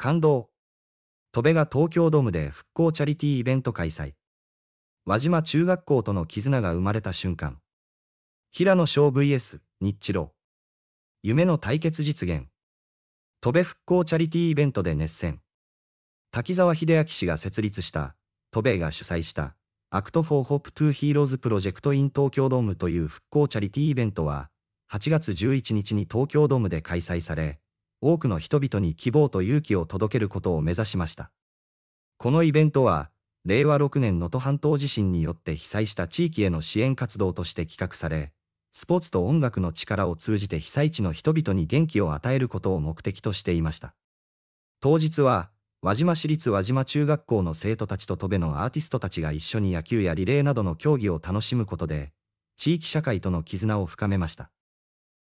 感動。戸部が東京ドームで復興チャリティーイベント開催。輪島中学校との絆が生まれた瞬間。平野翔 VS 日知郎。夢の対決実現。戸部復興チャリティーイベントで熱戦。滝沢秀明氏が設立した、戸部が主催した、アクトフ h o p ップトゥー e ーローズプロジェクト in 東京ドームという復興チャリティーイベントは、8月11日に東京ドームで開催され、多くの人々に希望と勇気を届けることを目指しました。このイベントは、令和6年能登半島地震によって被災した地域への支援活動として企画され、スポーツと音楽の力を通じて被災地の人々に元気を与えることを目的としていました。当日は、輪島市立輪島中学校の生徒たちと戸部のアーティストたちが一緒に野球やリレーなどの競技を楽しむことで、地域社会との絆を深めました。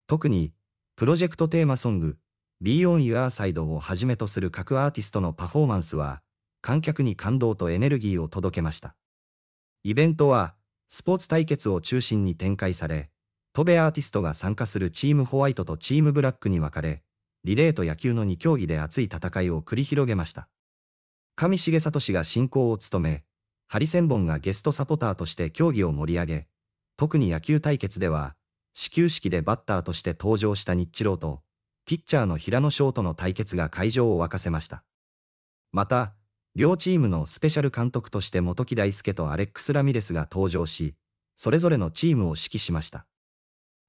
特に、プロジェクトテーマソング、ビヨユ・アーサイドをはじめとする各アーティストのパフォーマンスは、観客に感動とエネルギーを届けました。イベントは、スポーツ対決を中心に展開され、戸部アーティストが参加するチームホワイトとチームブラックに分かれ、リレーと野球の2競技で熱い戦いを繰り広げました。上重聡氏が進行を務め、ハリセンボンがゲストサポーターとして競技を盛り上げ、特に野球対決では、始球式でバッターとして登場した日チローと、ピッチャーの平野翔との対決が会場を沸かせました。また、両チームのスペシャル監督として元木大輔とアレックス・ラミレスが登場し、それぞれのチームを指揮しました。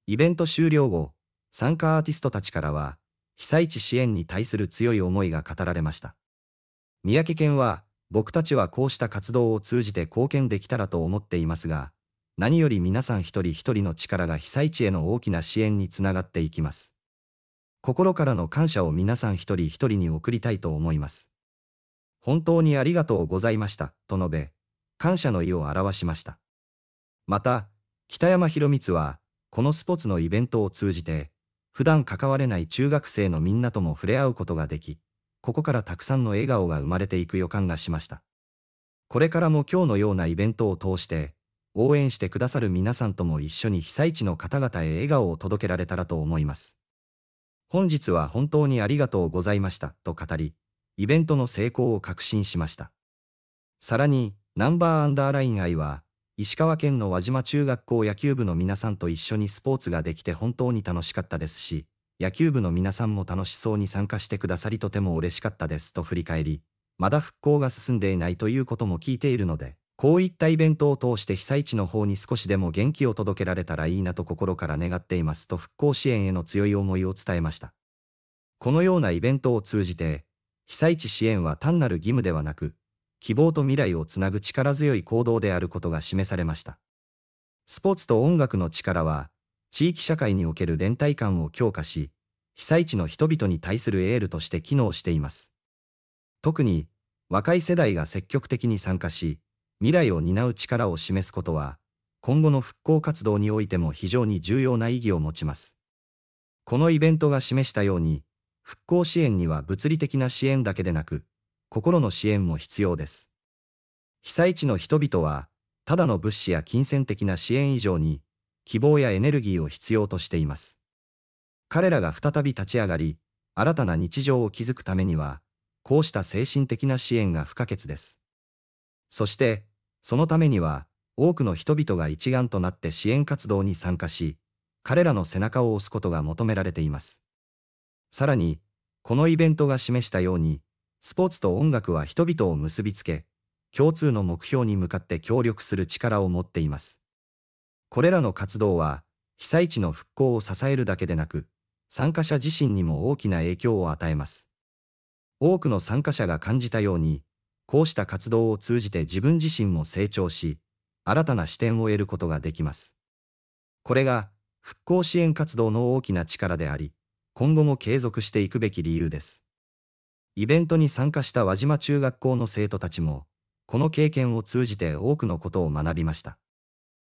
イベント終了後、参加アーティストたちからは、被災地支援に対する強い思いが語られました。三宅県は、僕たちはこうした活動を通じて貢献できたらと思っていますが、何より皆さん一人一人の力が被災地への大きな支援につながっていきます。心からの感謝を皆さん一人一人に送りたいと思います。本当にありがとうございました、と述べ、感謝の意を表しました。また、北山博光は、このスポーツのイベントを通じて、普段関われない中学生のみんなとも触れ合うことができ、ここからたくさんの笑顔が生まれていく予感がしました。これからも今日のようなイベントを通して、応援してくださる皆さんとも一緒に被災地の方々へ笑顔を届けられたらと思います。本日は本当にありがとうございましたと語り、イベントの成功を確信しました。さらに、ナンバーアンダーライン愛は、石川県の輪島中学校野球部の皆さんと一緒にスポーツができて本当に楽しかったですし、野球部の皆さんも楽しそうに参加してくださりとても嬉しかったですと振り返り、まだ復興が進んでいないということも聞いているので、こういったイベントを通して被災地の方に少しでも元気を届けられたらいいなと心から願っていますと復興支援への強い思いを伝えました。このようなイベントを通じて、被災地支援は単なる義務ではなく、希望と未来をつなぐ力強い行動であることが示されました。スポーツと音楽の力は、地域社会における連帯感を強化し、被災地の人々に対するエールとして機能しています。特に、若い世代が積極的に参加し、未来を担う力を示すことは、今後の復興活動においても非常に重要な意義を持ちます。このイベントが示したように、復興支援には物理的な支援だけでなく、心の支援も必要です。被災地の人々は、ただの物資や金銭的な支援以上に、希望やエネルギーを必要としています。彼らが再び立ち上がり、新たな日常を築くためには、こうした精神的な支援が不可欠です。そして、そのためには、多くの人々が一丸となって支援活動に参加し、彼らの背中を押すことが求められています。さらに、このイベントが示したように、スポーツと音楽は人々を結びつけ、共通の目標に向かって協力する力を持っています。これらの活動は、被災地の復興を支えるだけでなく、参加者自身にも大きな影響を与えます。多くの参加者が感じたように、こうした活動を通じて自分自身も成長し、新たな視点を得ることができます。これが、復興支援活動の大きな力であり、今後も継続していくべき理由です。イベントに参加した輪島中学校の生徒たちも、この経験を通じて多くのことを学びました。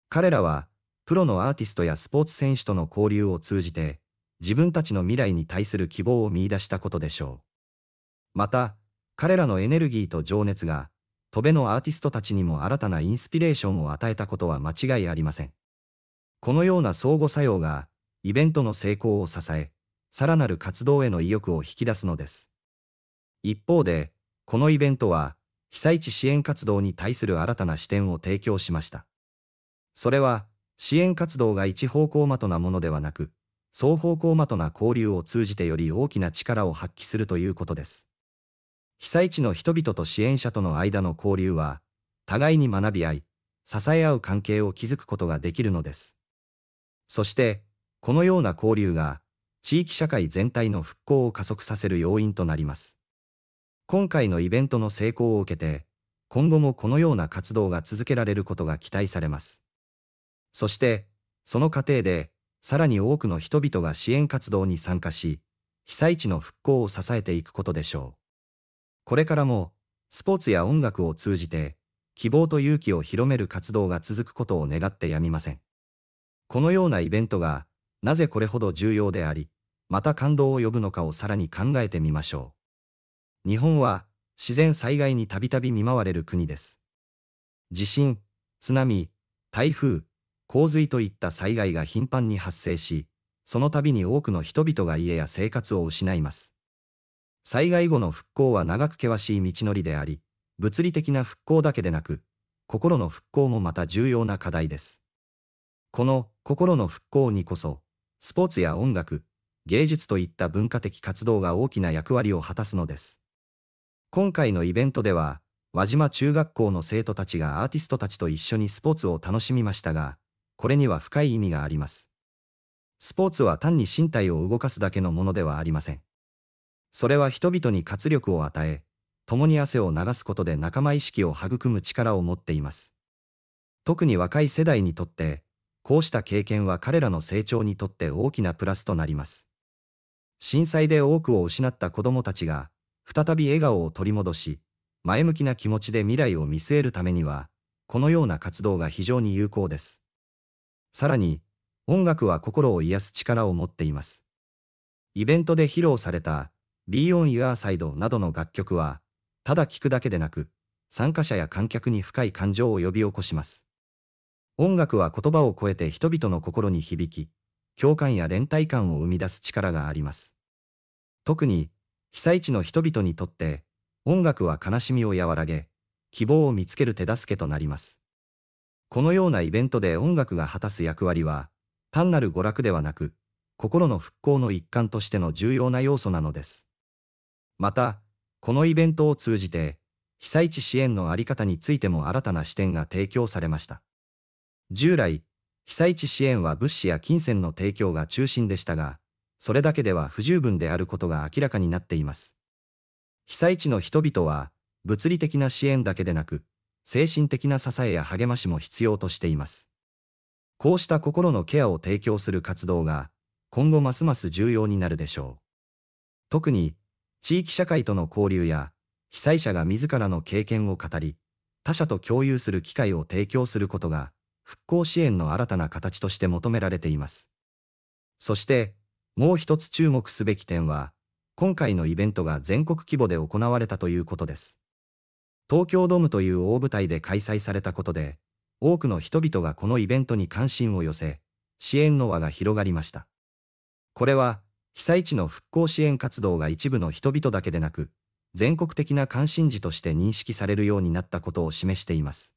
彼らは、プロのアーティストやスポーツ選手との交流を通じて、自分たちの未来に対する希望を見出したことでしょう。また、彼らのエネルギーと情熱が、戸辺のアーティストたちにも新たなインスピレーションを与えたことは間違いありません。このような相互作用が、イベントの成功を支え、さらなる活動への意欲を引き出すのです。一方で、このイベントは、被災地支援活動に対する新たな視点を提供しました。それは、支援活動が一方向的なものではなく、双方向的な交流を通じてより大きな力を発揮するということです。被災地の人々と支援者との間の交流は、互いに学び合い、支え合う関係を築くことができるのです。そして、このような交流が、地域社会全体の復興を加速させる要因となります。今回のイベントの成功を受けて、今後もこのような活動が続けられることが期待されます。そして、その過程で、さらに多くの人々が支援活動に参加し、被災地の復興を支えていくことでしょう。これからも、スポーツや音楽を通じて、希望と勇気を広める活動が続くことを願ってやみません。このようなイベントが、なぜこれほど重要であり、また感動を呼ぶのかをさらに考えてみましょう。日本は、自然災害にたびたび見舞われる国です。地震、津波、台風、洪水といった災害が頻繁に発生し、その度に多くの人々が家や生活を失います。災害後の復興は長く険しい道のりであり、物理的な復興だけでなく、心の復興もまた重要な課題です。この心の復興にこそ、スポーツや音楽、芸術といった文化的活動が大きな役割を果たすのです。今回のイベントでは、輪島中学校の生徒たちがアーティストたちと一緒にスポーツを楽しみましたが、これには深い意味があります。スポーツは単に身体を動かすだけのものではありません。それは人々に活力を与え、共に汗を流すことで仲間意識を育む力を持っています。特に若い世代にとって、こうした経験は彼らの成長にとって大きなプラスとなります。震災で多くを失った子供たちが、再び笑顔を取り戻し、前向きな気持ちで未来を見据えるためには、このような活動が非常に有効です。さらに、音楽は心を癒す力を持っています。イベントで披露された Be on your side などの楽曲は、ただ聴くだけでなく、参加者や観客に深い感情を呼び起こします。音楽は言葉を超えて人々の心に響き、共感や連帯感を生み出す力があります。特に、被災地の人々にとって、音楽は悲しみを和らげ、希望を見つける手助けとなります。このようなイベントで音楽が果たす役割は、単なる娯楽ではなく、心の復興の一環としての重要な要素なのです。また、このイベントを通じて、被災地支援のあり方についても新たな視点が提供されました。従来、被災地支援は物資や金銭の提供が中心でしたが、それだけでは不十分であることが明らかになっています。被災地の人々は、物理的な支援だけでなく、精神的な支えや励ましも必要としています。こうした心のケアを提供する活動が、今後ますます重要になるでしょう。特に、地域社会との交流や、被災者が自らの経験を語り、他者と共有する機会を提供することが、復興支援の新たな形として求められています。そして、もう一つ注目すべき点は、今回のイベントが全国規模で行われたということです。東京ドームという大舞台で開催されたことで、多くの人々がこのイベントに関心を寄せ、支援の輪が広がりました。これは、被災地の復興支援活動が一部の人々だけでなく、全国的な関心事として認識されるようになったことを示しています。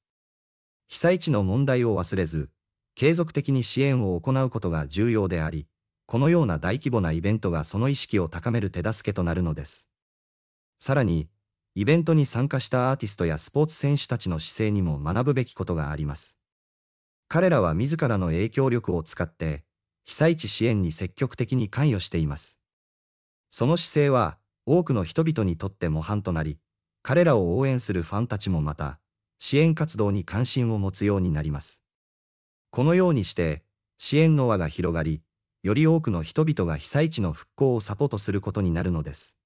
被災地の問題を忘れず、継続的に支援を行うことが重要であり、このような大規模なイベントがその意識を高める手助けとなるのです。さらに、イベントに参加したアーティストやスポーツ選手たちの姿勢にも学ぶべきことがあります。彼らは自らの影響力を使って、被災地支援に積極的に関与しています。その姿勢は、多くの人々にとって模範となり、彼らを応援するファンたちもまた、支援活動に関心を持つようになります。このようにして、支援の輪が広がり、より多くの人々が被災地の復興をサポートすることになるのです。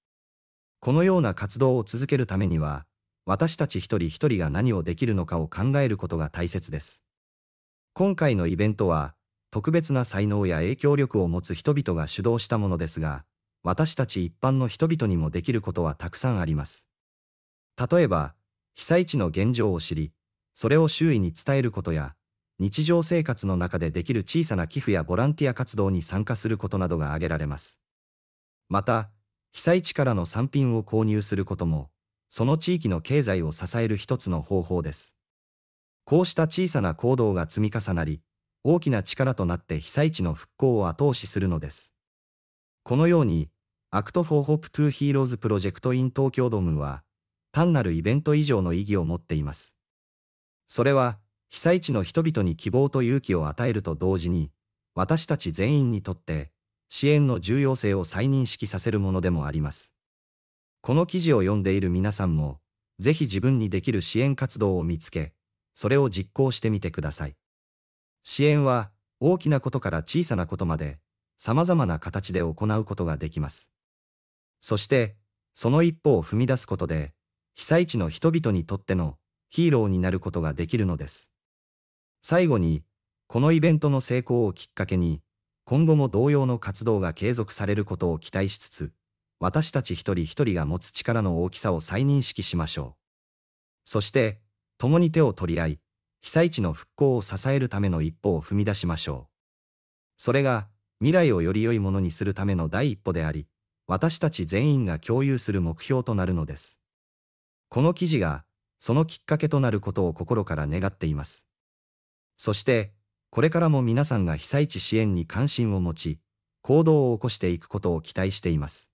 このような活動を続けるためには、私たち一人一人が何をできるのかを考えることが大切です。今回のイベントは、特別な才能や影響力を持つ人々が主導したものですが、私たち一般の人々にもできることはたくさんあります。例えば、被災地の現状を知り、それを周囲に伝えることや、日常生活の中でできる小さな寄付やボランティア活動に参加することなどが挙げられます。また、被災地からの産品を購入することも、その地域の経済を支える一つの方法です。こうした小さな行動が積み重なり、大きな力となって被災地の復興を後押しするのです。このように、Act for Hope to Heroes Project in 東京ドムは、単なるイベント以上の意義を持っています。それは、被災地の人々に希望と勇気を与えると同時に、私たち全員にとって、支援の重要性を再認識させるものでもあります。この記事を読んでいる皆さんも、ぜひ自分にできる支援活動を見つけ、それを実行してみてください。支援は大きなことから小さなことまで様々な形で行うことができます。そして、その一歩を踏み出すことで、被災地の人々にとってのヒーローになることができるのです。最後に、このイベントの成功をきっかけに、今後も同様の活動が継続されることを期待しつつ、私たち一人一人が持つ力の大きさを再認識しましょう。そして、共に手を取り合い、被災地の復興を支えるための一歩を踏み出しましょう。それが、未来をより良いものにするための第一歩であり、私たち全員が共有する目標となるのです。この記事が、そのきっかけとなることを心から願っています。そして、これからも皆さんが被災地支援に関心を持ち、行動を起こしていくことを期待しています。